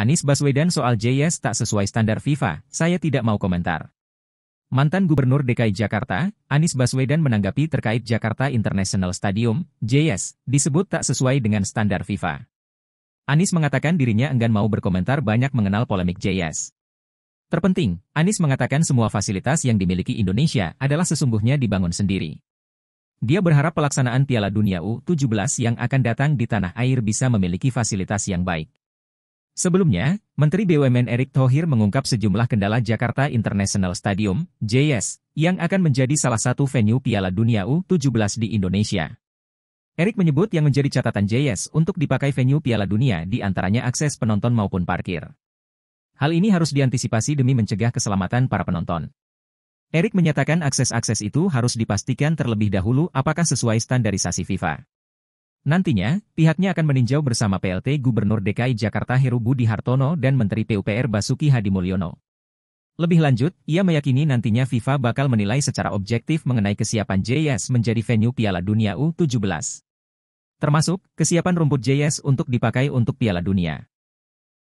Anies Baswedan soal JS tak sesuai standar FIFA, saya tidak mau komentar. Mantan Gubernur DKI Jakarta, Anies Baswedan menanggapi terkait Jakarta International Stadium, JS, disebut tak sesuai dengan standar FIFA. Anies mengatakan dirinya enggan mau berkomentar banyak mengenal polemik JS. Terpenting, Anies mengatakan semua fasilitas yang dimiliki Indonesia adalah sesungguhnya dibangun sendiri. Dia berharap pelaksanaan Piala Dunia U17 yang akan datang di tanah air bisa memiliki fasilitas yang baik. Sebelumnya, Menteri BUMN Erick Thohir mengungkap sejumlah kendala Jakarta International Stadium, JS, yang akan menjadi salah satu venue Piala Dunia U17 di Indonesia. Erick menyebut yang menjadi catatan JS untuk dipakai venue Piala Dunia di antaranya akses penonton maupun parkir. Hal ini harus diantisipasi demi mencegah keselamatan para penonton. Erick menyatakan akses-akses itu harus dipastikan terlebih dahulu apakah sesuai standarisasi FIFA. Nantinya, pihaknya akan meninjau bersama PLT Gubernur DKI Jakarta Heru Budi Hartono dan Menteri PUPR Basuki Hadi Mulyono. Lebih lanjut, ia meyakini nantinya FIFA bakal menilai secara objektif mengenai kesiapan JS menjadi venue Piala Dunia U17. Termasuk, kesiapan rumput JS untuk dipakai untuk Piala Dunia.